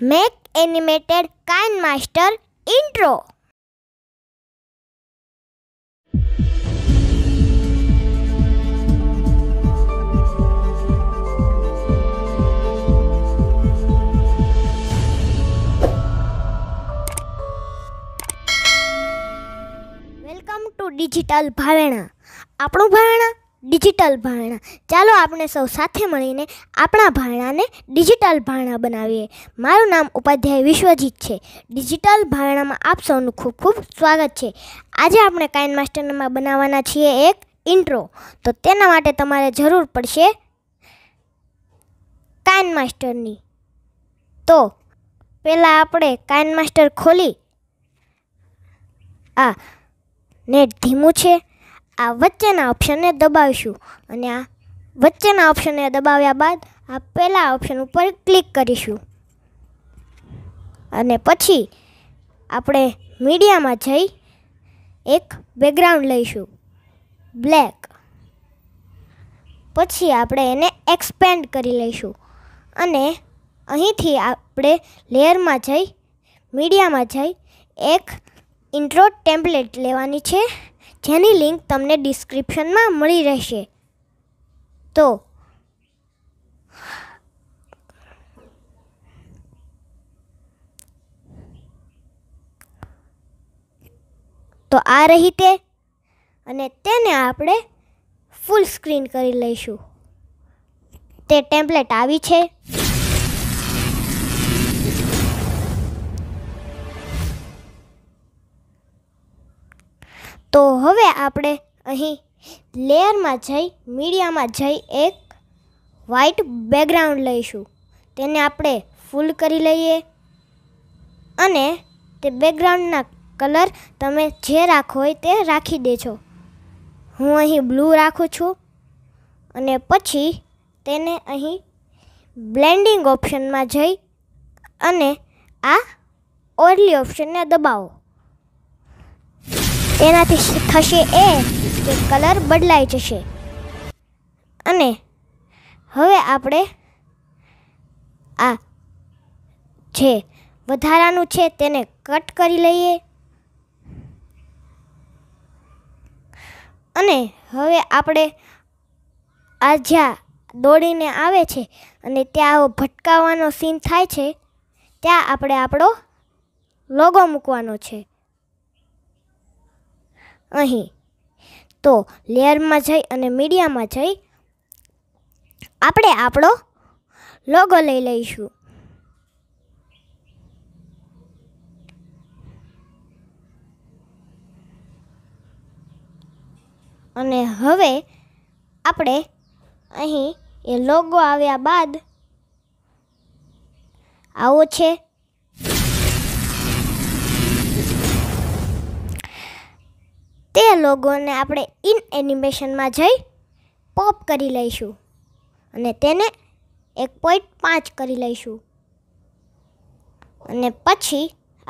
make animated KineMaster intro welcome to digital Bhavena આપણું Bhavena digital ભારણા ચાલો આપણે સૌ સાથે મળીને આપણા ભારણાને ડિજિટલ ભારણા બનાવીએ મારું નામ ઉપાધ્યાય વિશ્વજીત છે ડિજિટલ ભારણામાં આપ સૌનું ખૂબ ખૂબ સ્વાગત છે આજે આપણે કાયન માસ્ટરમાં બનાવવાના છીએ એક ઇન્ટ્રો તો તેના માટે તમારે જરૂર પડશે કાયન માસ્ટરની તો પહેલાં આપણે કાયન માસ્ટર ખોલી આ નેટ ધીમું છે આ વચ્ચેના ઓપ્શનને દબાવીશું અને આ વચ્ચેના ઓપ્શનને દબાવ્યા બાદ આ પહેલાં ઓપ્શન ઉપર ક્લિક કરીશું અને પછી આપણે મીડિયામાં જઈ એક બેકગ્રાઉન્ડ લઈશું બ્લેક પછી આપણે એને એક્સપેન્ડ કરી લઈશું અને અહીંથી આપણે લેયરમાં જઈ મીડિયામાં જઈ એક ઇન્ટ્રો ટેમ્પલેટ લેવાની છે જેની લિંક તમને ડિસ્ક્રિપ્શનમાં મળી રહેશે તો તો આ રહી તે અને તેને આપણે ફૂલ સ્ક્રીન કરી લઈશું તે ટેમ્પલેટ આવી છે તો હવે આપણે અહીં લેયરમાં જઈ મીડિયામાં જઈ એક વ્હાઇટ બેકગ્રાઉન્ડ લઈશું તેને આપણે ફૂલ કરી લઈએ અને તે બેકગ્રાઉન્ડના કલર તમે જે રાખો હોય તે રાખી દેજો હું અહીં બ્લુ રાખું છું અને પછી તેને અહીં બ્લેન્ડિંગ ઓપ્શનમાં જઈ અને આ ઓરલી ઓપ્શનને દબાવો એનાથી થશે એ કે કલર બદલાઈ જશે અને હવે આપણે આ જે વધારાનું છે તેને કટ કરી લઈએ અને હવે આપણે આ જ્યાં દોડીને આવે છે અને ત્યાં ભટકાવાનો સીન થાય છે ત્યાં આપણે આપણો લોગો મૂકવાનો છે અહીં તો લેયરમાં જઈ અને મીડિયામાં જઈ આપણે આપણો લોગો લઈ લઈશું અને હવે આપણે અહીં એ લોગો આવ્યા બાદ આવો છે લોગોને આપણે ઇન એનિમેશનમાં જઈ પોપ કરી લઈશું અને તેને એક પોઈન્ટ પાંચ કરી લઈશું અને પછી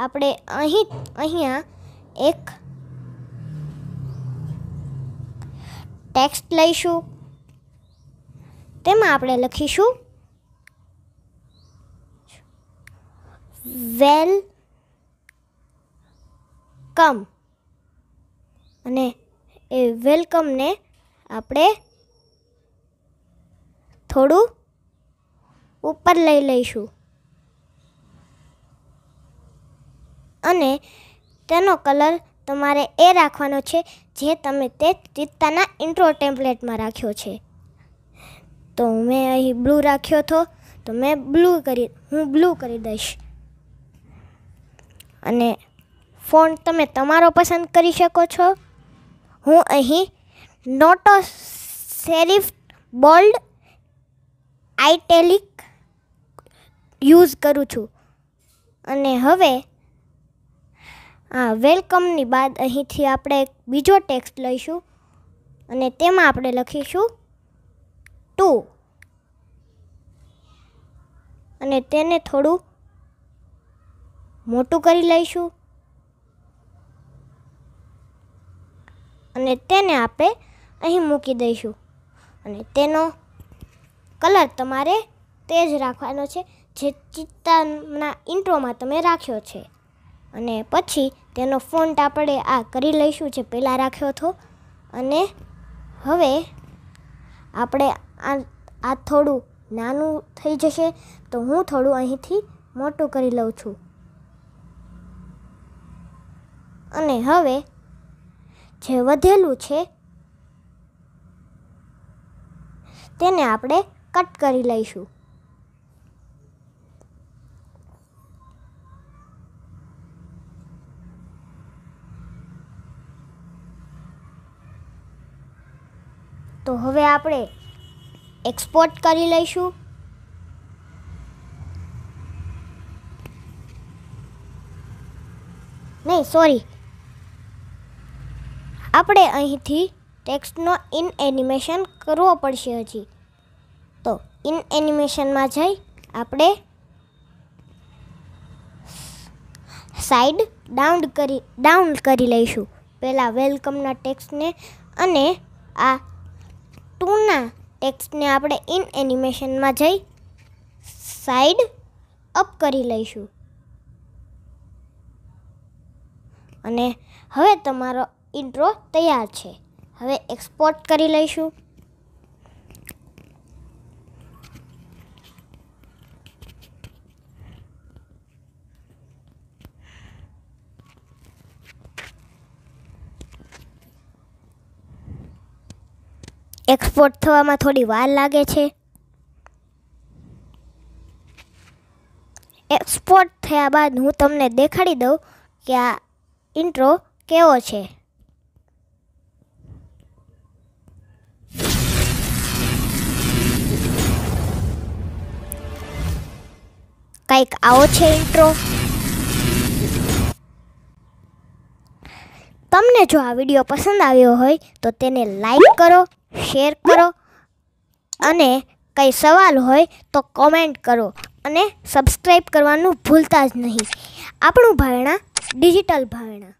આપણે અહીં અહીંયા એક ટેક્સ્ટ લઈશું તેમાં આપણે લખીશું વેલ કમ અને એ વેલકમને આપણે થોડું ઉપર લઈ લઈશું અને તેનો કલર તમારે એ રાખવાનો છે જે તમે તે ચિત્તાના ઇન્ટ્રો ટેમ્પલેટમાં રાખ્યો છે તો મેં અહીં બ્લુ રાખ્યો હતો તો મેં બ્લુ કરી હું બ્લુ કરી દઈશ અને ફોન તમે તમારો પસંદ કરી શકો છો હું અહીં નોટો સેરિફ બોલ્ડ આઇટેલિક યુઝ કરું છું અને હવે આ વેલકમની બાદ અહીંથી આપણે બીજો ટેક્સ્ટ લઈશું અને તેમાં આપણે લખીશું ટુ અને તેને થોડું મોટું કરી લઈશું અને તેને આપણે અહીં મૂકી દઈશું અને તેનો કલર તમારે તે જ રાખવાનો છે જે ચિત્તાના ઇન્ટ્રોમાં તમે રાખ્યો છે અને પછી તેનો ફોન્ટ આપણે આ કરી લઈશું જે પહેલાં રાખ્યો હતો અને હવે આપણે આ આ થોડું નાનું થઈ જશે તો હું થોડું અહીંથી મોટું કરી લઉં છું અને હવે જે વધેલું છે તેને આપણે કટ કરી લઈશું તો હવે આપણે એક્સપોર્ટ કરી લઈશું નહીં સોરી આપણે અહીંથી ટેક્સ્ટનો ઇન એનિમેશન કરવો પડશે હજી તો ઇન એનિમેશનમાં જઈ આપણે સાઈડ ડાઉન કરી ડાઉન કરી લઈશું પહેલાં વેલકમના ટેક્સ્ટને અને આ ટૂના ટેક્સ્ટને આપણે ઇન એનિમેશનમાં જઈ સાઈડ અપ કરી લઈશું અને હવે તમારો ઇન્ટ્રો તૈયાર છે હવે એક્સપોર્ટ કરી લઈશું એક્સપોર્ટ થવામાં થોડી વાર લાગે છે એક્સપોર્ટ થયા બાદ હું તમને દેખાડી દઉં કે આ ઇન્ટ્રો કેવો છે કંઈક આવો છે ઇન્ટ્રો તમને જો આ વિડીયો પસંદ આવ્યો હોય તો તેને લાઈક કરો શેર કરો અને કંઈ સવાલ હોય તો કોમેન્ટ કરો અને સબસ્ક્રાઈબ કરવાનું ભૂલતા જ નહીં આપણું ભાવણા ડિજિટલ ભાવણા